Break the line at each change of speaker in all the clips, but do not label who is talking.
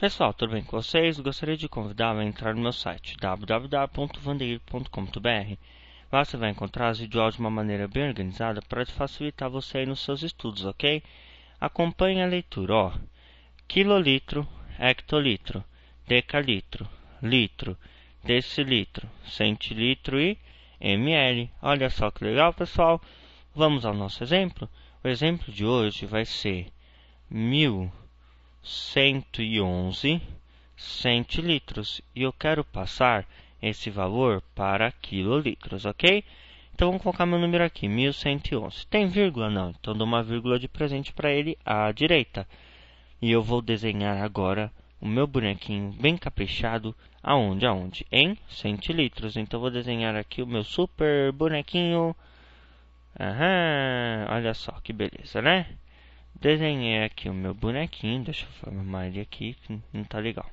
Pessoal, tudo bem com vocês? Gostaria de convidá-lo a entrar no meu site www.vandeir.com.br. Lá você vai encontrar as videoaulas de uma maneira bem organizada para facilitar você aí nos seus estudos, ok? Acompanhe a leitura, ó. Quilolitro, hectolitro, decalitro, litro, decilitro, centilitro e ml. Olha só que legal, pessoal. Vamos ao nosso exemplo? O exemplo de hoje vai ser mil 111 centilitros. E eu quero passar esse valor para quilolitros, ok? Então, vamos colocar meu número aqui, 1111. Tem vírgula? Não. Então, dou uma vírgula de presente para ele à direita. E eu vou desenhar agora o meu bonequinho bem caprichado, aonde? Aonde? Em centilitros. Então, vou desenhar aqui o meu super bonequinho. Aham, olha só que beleza, né? Desenhei aqui o meu bonequinho, deixa eu formar ele aqui, que não tá legal.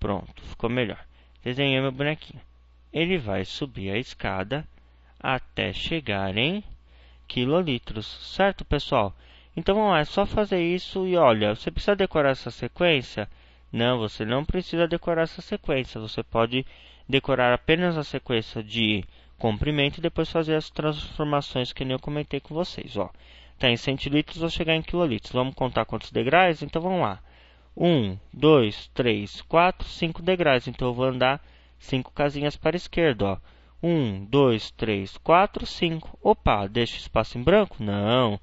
Pronto, ficou melhor. Desenhei meu bonequinho. Ele vai subir a escada até chegar em quilolitros, certo, pessoal? Então vamos lá, é só fazer isso e olha, você precisa decorar essa sequência? Não, você não precisa decorar essa sequência, você pode decorar apenas a sequência de comprimento e depois fazer as transformações que eu comentei com vocês, ó está em centilitros, vou chegar em quilolitros. Vamos contar quantos degraus? Então vamos lá. 1, 2, 3, 4, 5 degraus. Então eu vou andar 5 casinhas para a esquerda. 1, 2, 3, 4, 5. Opa, deixa espaço em branco? Não.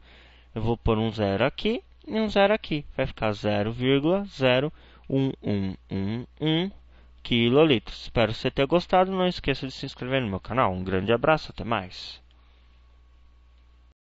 Eu vou pôr um zero aqui e um zero aqui. Vai ficar 0,01111 quilolitros. Espero que você tenha gostado. Não esqueça de se inscrever no meu canal. Um grande abraço, até mais.